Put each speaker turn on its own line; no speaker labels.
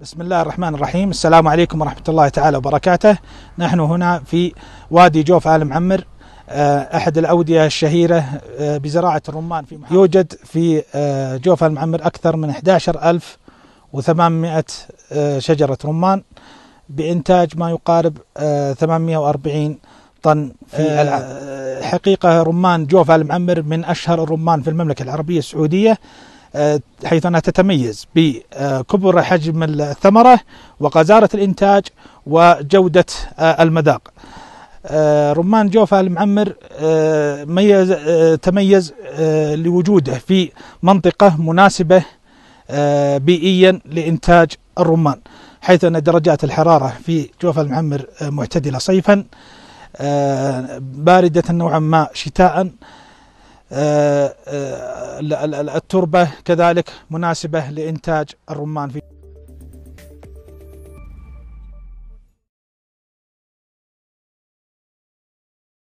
بسم الله الرحمن الرحيم السلام عليكم ورحمة الله تعالى وبركاته نحن هنا في وادي جوف آل معمر آه، أحد الأودية الشهيرة آه، بزراعة الرمان في محافظة يوجد في آه، جوف آل معمر أكثر من 11800 شجرة رمان بإنتاج ما يقارب 840 طن في حقيقة رمان جوف آل معمر من أشهر الرمان في المملكة العربية السعودية آه، حيث أنها تتميز بكبر حجم الثمرة وغزاره الإنتاج وجودة آه، المذاق آه، رمان جوفة المعمر ميز تميز لوجوده في منطقة مناسبة بيئيا لإنتاج الرمان حيث أن درجات الحرارة في جوفة المعمر معتدلة صيفا باردة نوعا ما شتاء التربة كذلك مناسبة لإنتاج الرمان في